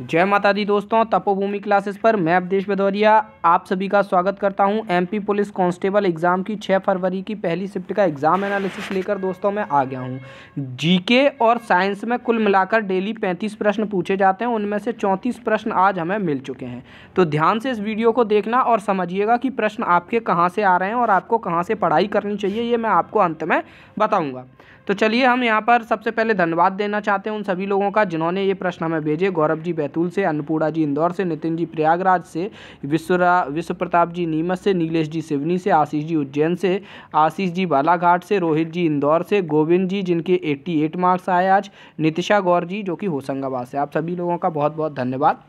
जय माता दी दोस्तों तपोभूमि क्लासेस पर मैं अवधेश भदौरिया आप सभी का स्वागत करता हूं एमपी पुलिस कांस्टेबल एग्ज़ाम की 6 फरवरी की पहली शिफ्ट का एग्ज़ाम एनालिसिस लेकर दोस्तों मैं आ गया हूं जीके और साइंस में कुल मिलाकर डेली 35 प्रश्न पूछे जाते हैं उनमें से 34 प्रश्न आज हमें मिल चुके हैं तो ध्यान से इस वीडियो को देखना और समझिएगा कि प्रश्न आपके कहाँ से आ रहे हैं और आपको कहाँ से पढ़ाई करनी चाहिए ये मैं आपको अंत में बताऊँगा तो चलिए हम यहाँ पर सबसे पहले धन्यवाद देना चाहते हैं उन सभी लोगों का जिन्होंने ये प्रश्न हमें भेजे गौरव जी बैतूल से अन्नपूर्णा जी इंदौर से नितिन जी प्रयागराज से विश्वरा विश्व प्रताप जी नीमच से नीलेश जी सिवनी से आशीष जी उज्जैन से आशीष जी बालाघाट से रोहित जी इंदौर से गोविंद जी जिनके एट्टी मार्क्स आए आज नितिशा गौर जी जो कि होशंगाबाद से आप सभी लोगों का बहुत बहुत धन्यवाद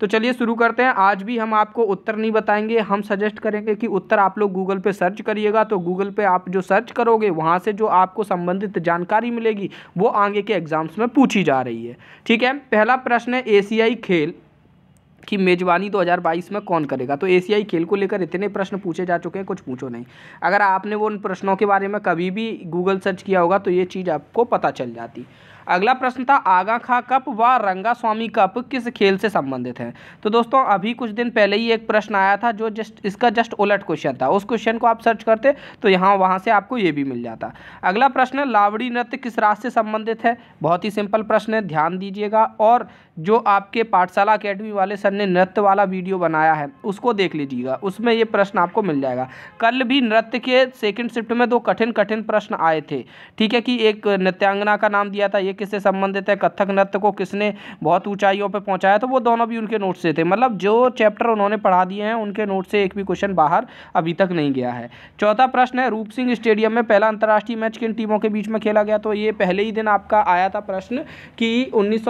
तो चलिए शुरू करते हैं आज भी हम आपको उत्तर नहीं बताएंगे हम सजेस्ट करेंगे कि उत्तर आप लोग गूगल पे सर्च करिएगा तो गूगल पे आप जो सर्च करोगे वहाँ से जो आपको संबंधित जानकारी मिलेगी वो आगे के एग्जाम्स में पूछी जा रही है ठीक है पहला प्रश्न है एशियाई खेल कि मेजबानी 2022 में कौन करेगा तो एशियाई खेल को लेकर इतने प्रश्न पूछे जा चुके हैं कुछ पूछो नहीं अगर आपने वो उन प्रश्नों के बारे में कभी भी गूगल सर्च किया होगा तो ये चीज़ आपको पता चल जाती अगला प्रश्न था आगा खां कप व रंगा स्वामी कप किस खेल से संबंधित हैं तो दोस्तों अभी कुछ दिन पहले ही एक प्रश्न आया था जो जस्ट इसका जस्ट उलट क्वेश्चन था उस क्वेश्चन को आप सर्च करते तो यहाँ वहाँ से आपको ये भी मिल जाता अगला प्रश्न लावड़ी नृत्य किस राज से संबंधित है बहुत ही सिंपल प्रश्न है ध्यान दीजिएगा और जो आपके पाठशाला अकेडमी वाले सर ने नृत्य वाला वीडियो बनाया है उसको देख लीजिएगा उसमें ये प्रश्न आपको मिल जाएगा कल भी नृत्य के सेकेंड शिफ्ट में दो कठिन कठिन प्रश्न आए थे ठीक है कि एक नृत्यांगना का नाम दिया था एक तरीके से संबंधित है कथक नृत्य को किसने बहुत ऊंचाइयों पर पहुंचाया तो वो दोनों भी उनके नोट्स से थे मतलब जो चैप्टर उन्होंने पढ़ा दिए हैं उनके नोट से एक भी क्वेश्चन बाहर अभी तक नहीं गया है चौथा प्रश्न है रूप सिंह स्टेडियम में पहला अंतर्राष्ट्रीय मैच किन टीमों के बीच में खेला गया तो ये पहले ही दिन आपका आया था प्रश्न कि उन्नीस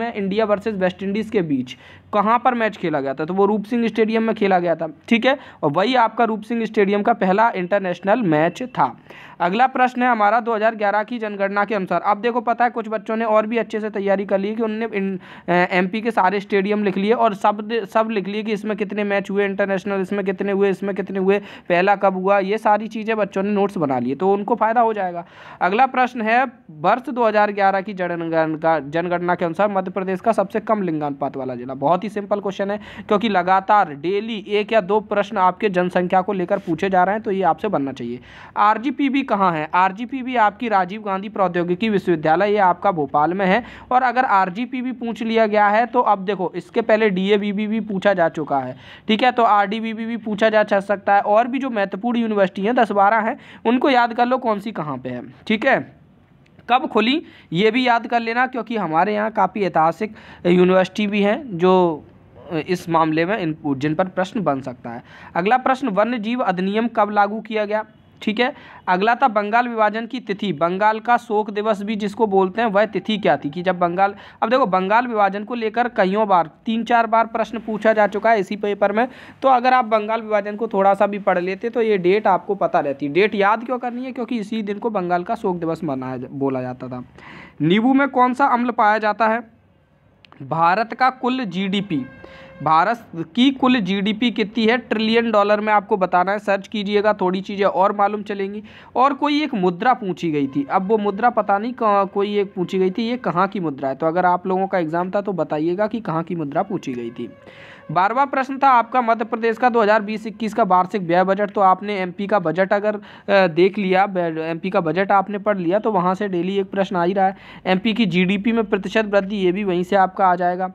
में इंडिया वर्सेज वेस्ट इंडीज़ के बीच कहाँ पर मैच खेला गया था तो वो रूप सिंह स्टेडियम में खेला गया था ठीक है और वही आपका रूप सिंह स्टेडियम का पहला इंटरनेशनल मैच था अगला प्रश्न है हमारा 2011 की जनगणना के अनुसार अब देखो पता है कुछ कुछ बच्चों ने और भी अच्छे से तैयारी कर ली कि उनने एम के सारे स्टेडियम लिख लिए और सब सब लिख लिए कि इसमें कितने मैच हुए इंटरनेशनल इसमें कितने हुए इसमें कितने हुए पहला कब हुआ ये सारी चीज़ें बच्चों ने नोट्स बना लिए तो उनको फ़ायदा हो जाएगा अगला प्रश्न है वर्ष 2011 की जनगणना जनगणना के अनुसार मध्य प्रदेश का सबसे कम लिंगानुपात वाला जिला बहुत ही सिंपल क्वेश्चन है क्योंकि लगातार डेली एक या दो प्रश्न आपके जनसंख्या को लेकर पूछे जा रहे हैं तो ये आपसे बनना चाहिए आर जी कहाँ है आर जी आपकी राजीव गांधी प्रौद्योगिकी विश्वविद्यालय ये आप आपका भोपाल में है और अगर आर भी पूछ लिया गया है तो अब देखो इसके पहले डी भी पूछा जा चुका है ठीक है तो आर भी पूछा जा सकता है और भी जो महत्वपूर्ण यूनिवर्सिटी हैं दस बारह हैं उनको याद कर लो कौन सी कहाँ पर है ठीक है कब खुली ये भी याद कर लेना क्योंकि हमारे यहाँ काफ़ी ऐतिहासिक यूनिवर्सिटी भी हैं जो इस मामले में इन जिन पर प्रश्न बन सकता है अगला प्रश्न वन्य जीव अधिनियम कब लागू किया गया ठीक है अगला था बंगाल विभाजन की तिथि बंगाल का शोक दिवस भी जिसको बोलते हैं वह तिथि क्या थी कि जब बंगाल अब देखो बंगाल विभाजन को लेकर कईयों बार तीन चार बार प्रश्न पूछा जा चुका है इसी पेपर में तो अगर आप बंगाल विभाजन को थोड़ा सा भी पढ़ लेते तो ये डेट आपको पता रहती डेट याद क्यों करनी है क्योंकि इसी दिन को बंगाल का शोक दिवस मनाया बोला जाता था नींबू में कौन सा अम्ल पाया जाता है भारत का कुल जी भारत की कुल जीडीपी कितनी है ट्रिलियन डॉलर में आपको बताना है सर्च कीजिएगा थोड़ी चीज़ें और मालूम चलेंगी और कोई एक मुद्रा पूछी गई थी अब वो मुद्रा पता नहीं कहाँ कोई एक पूछी गई थी ये कहाँ की मुद्रा है तो अगर आप लोगों का एग्ज़ाम था तो बताइएगा कि कहाँ की मुद्रा पूछी गई थी बारवा प्रश्न था आपका मध्य प्रदेश का 2020-21 का वार्षिक व्यय बजट तो आपने एमपी का बजट अगर देख लिया एमपी का बजट आपने पढ़ लिया तो वहाँ से डेली एक प्रश्न आ ही रहा है एमपी की जीडीपी में प्रतिशत वृद्धि ये भी वहीं से आपका आ जाएगा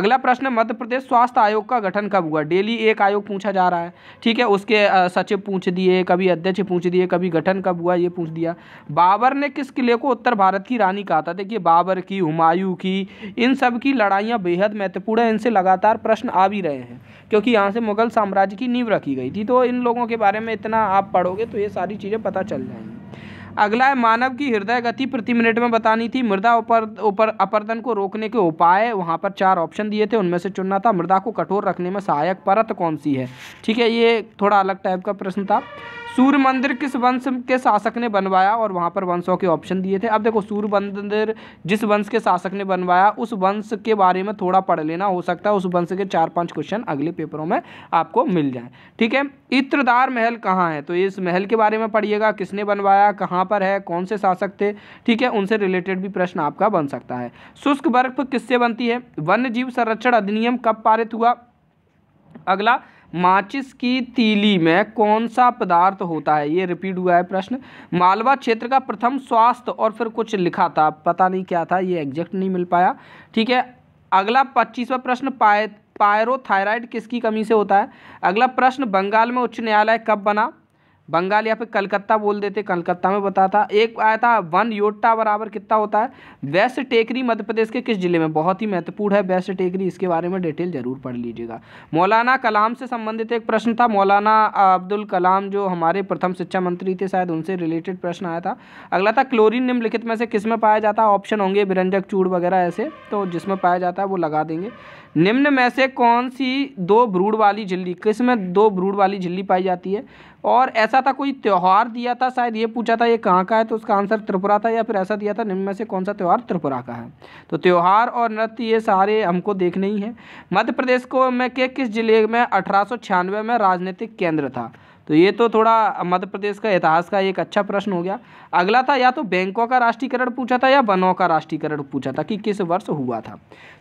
अगला प्रश्न मध्य प्रदेश स्वास्थ्य स्वास्थ्य आयोग का गठन कब हुआ डेली एक आयोग पूछा जा रहा है ठीक है उसके सचिव पूछ दिए कभी अध्यक्ष पूछ दिए कभी गठन कब हुआ ये पूछ दिया बाबर ने किस किले को उत्तर भारत की रानी कहा था देखिए बाबर की हुमायूं की इन सब की लड़ाइयाँ बेहद महत्वपूर्ण है इनसे लगातार प्रश्न आ भी रहे हैं क्योंकि यहाँ से मुगल साम्राज्य की नींव रखी गई थी तो इन लोगों के बारे में इतना आप पढ़ोगे तो ये सारी चीज़ें पता चल जाएंगी अगला है मानव की हृदय गति प्रति मिनट में बतानी थी मृदा ऊपर ऊपर अपर्दन को रोकने के उपाय वहाँ पर चार ऑप्शन दिए थे उनमें से चुनना था मृदा को कठोर रखने में सहायक परत कौन सी है ठीक है ये थोड़ा अलग टाइप का प्रश्न था सूर्य मंदिर किस वंश के शासक ने बनवाया और वहाँ पर वंशों के ऑप्शन दिए थे अब देखो सूर्य मंदिर जिस वंश के शासक ने बनवाया उस वंश के बारे में थोड़ा पढ़ लेना हो सकता है उस वंश के चार पांच क्वेश्चन अगले पेपरों में आपको मिल जाए ठीक है इत्रदार महल कहाँ है तो इस महल के बारे में पढ़िएगा किसने बनवाया कहाँ पर है कौन से शासक थे ठीक है उनसे रिलेटेड भी प्रश्न आपका बन सकता है शुष्क बर्फ किससे बनती है वन्य जीव संरक्षण अधिनियम कब पारित हुआ अगला माचिस की तीली में कौन सा पदार्थ होता है ये रिपीट हुआ है प्रश्न मालवा क्षेत्र का प्रथम स्वास्थ्य और फिर कुछ लिखा था पता नहीं क्या था ये एग्जैक्ट नहीं मिल पाया ठीक है अगला पच्चीसवा प्रश्न पाए पायरोथायराइड किसकी कमी से होता है अगला प्रश्न बंगाल में उच्च न्यायालय कब बना बंगाल या फिर कलकत्ता बोल देते कलकत्ता में बता था एक आया था वन योटा बराबर कितना होता है वैश्य टेकरी मध्य प्रदेश के किस जिले में बहुत ही महत्वपूर्ण है वैश्य टेकरी इसके बारे में डिटेल जरूर पढ़ लीजिएगा मौलाना कलाम से संबंधित एक प्रश्न था मौलाना अब्दुल कलाम जो हमारे प्रथम शिक्षा मंत्री थे शायद उनसे रिलेटेड प्रश्न आया था अगला था क्लोरिन निम्नलिखित में से किस में पाया जाता है ऑप्शन होंगे बिरंजक चूड़ वगैरह ऐसे तो जिसमें पाया जाता है वो लगा देंगे निम्न में से कौन सी दो ब्रूड वाली झिल्ली किस में दो भ्रूड़ वाली झिल्ली पाई जाती है और ऐसा था कोई त्यौहार दिया था शायद ये पूछा था ये कहाँ का है तो उसका आंसर त्रिपुरा था या फिर ऐसा दिया था निम्न में से कौन सा त्यौहार त्रिपुरा का है तो त्यौहार और नृत्य ये सारे हमको देखने ही हैं मध्य प्रदेश को में के किस जिले में अठारह में राजनीतिक केंद्र था तो ये तो थोड़ा मध्य प्रदेश का इतिहास का एक अच्छा प्रश्न हो गया अगला था या तो बैंकों का राष्ट्रीयकरण पूछा था या वनों का राष्ट्रीयकरण पूछा था कि किस वर्ष हुआ था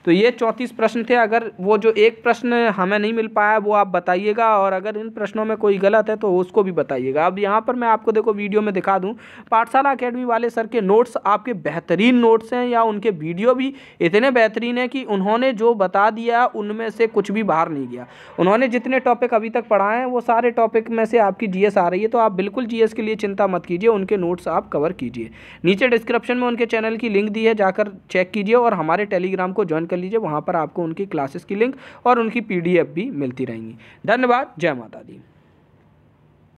तो ये चौंतीस प्रश्न थे अगर वो जो एक प्रश्न हमें नहीं मिल पाया वो आप बताइएगा और अगर इन प्रश्नों में कोई गलत है तो उसको भी बताइएगा अब यहाँ पर मैं आपको देखो वीडियो में दिखा दूँ पाठशाला अकेडमी वाले सर के नोट्स आपके बेहतरीन नोट्स हैं या उनके वीडियो भी इतने बेहतरीन हैं कि उन्होंने जो बता दिया उनमें से कुछ भी बाहर नहीं गया उन्होंने जितने टॉपिक अभी तक पढ़ाए हैं वो सारे टॉपिक में से आपकी जीएस आ रही है तो आप बिल्कुल जीएस के लिए चिंता मत कीजिए उनके नोट्स आप कवर कीजिए नीचे डिस्क्रिप्शन में उनके चैनल की लिंक दी है जाकर चेक कीजिए और हमारे टेलीग्राम को ज्वाइन कर लीजिए वहाँ पर आपको उनकी क्लासेस की लिंक और उनकी पी भी मिलती रहेंगी धन्यवाद जय माता दी